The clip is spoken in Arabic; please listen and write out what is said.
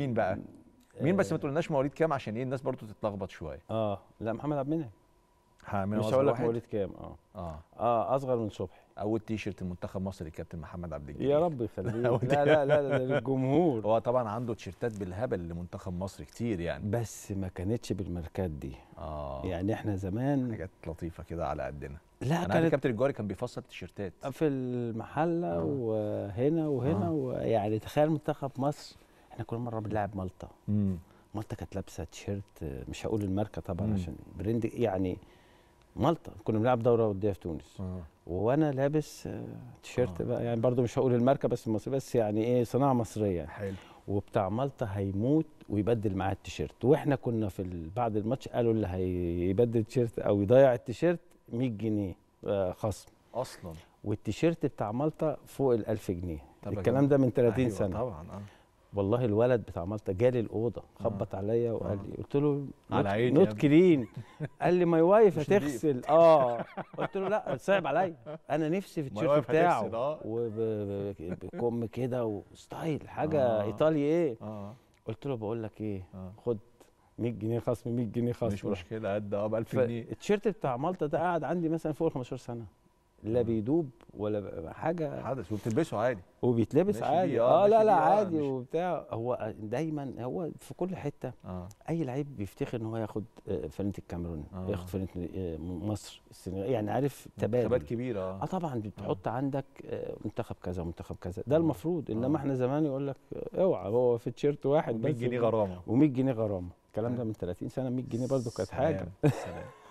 مين بقى؟ آه، مين بس ما تقولناش مواليد كام عشان ايه الناس برضو تتلخبط شويه اه لا محمد عبد المنعم مش هقول لك مواليد كام اه اه اه اصغر من صبحي اول تيشرت المنتخب مصر الكابتن محمد عبد الجليل يا رب يخليك لا لا لا للجمهور هو طبعا عنده تيشرتات بالهبل لمنتخب مصر كتير يعني بس ما كانتش بالماركات دي اه يعني احنا زمان حاجات لطيفه كده على قدنا لا انا كانت... كابتن الجواري كان بيفصل تيشرتات في المحله آه. وهنا وهنا آه. ويعني تخيل منتخب مصر احنا كل مره بنلعب مالطا مالطا كانت لابسه تيشيرت مش هقول الماركه طبعا مم. عشان براند يعني مالطا كنا بنلعب دوره وديه في تونس آه. وانا لابس آه، تيشيرت آه. بقى يعني برضو مش هقول الماركه بس مصري بس يعني ايه صناعه مصريه حلو وبتاع مالطا هيموت ويبدل معاه التيشيرت واحنا كنا في بعد الماتش قالوا اللي هيبدل التيشيرت او يضيع التيشيرت 100 جنيه آه، خصم اصلا والتيشيرت بتاع مالطا فوق ال 1000 جنيه الكلام ده من 30 أيوة سنه طبعا اه والله الولد بتاع مالطا جالي الاوضه آه. خبط عليا وقال لي آه. قلت له على عيني نوت كلين قال لي ماي وايف هتغسل اه قلت له لا صعب عليا انا نفسي في التيشيرت بتاعه آه. وبكم كده وستايل حاجه آه. ايطالي ايه آه. قلت له بقول لك ايه آه. خد 100 جنيه خصم 100 جنيه خصم مش مشكله قد اه ب 1000 جنيه التيشيرت بتاع مالطا ده قعد عندي مثلا فوق ال 15 سنه لا بيدوب ولا حاجه حدث وبتلبسه عادي وبيتلبس عادي آه،, اه, لا لا آه، عادي وبتاع هو دايما هو في كل حته آه. اي لعيب بيفتخر ان هو ياخد آه، فرنه الكاميرون آه. ياخد فرنه مصر السنغال يعني عارف تبادل تبادل كبير اه طبعا بتحط آه. عندك منتخب كذا ومنتخب كذا ده آه. المفروض انما آه. احنا زمان يقول لك اوعى هو في تيشيرت واحد بس 100 جنيه غرامه و100 جنيه غرامه الكلام ده من 30 سنه 100 جنيه برضه كانت حاجه سلام. سلام.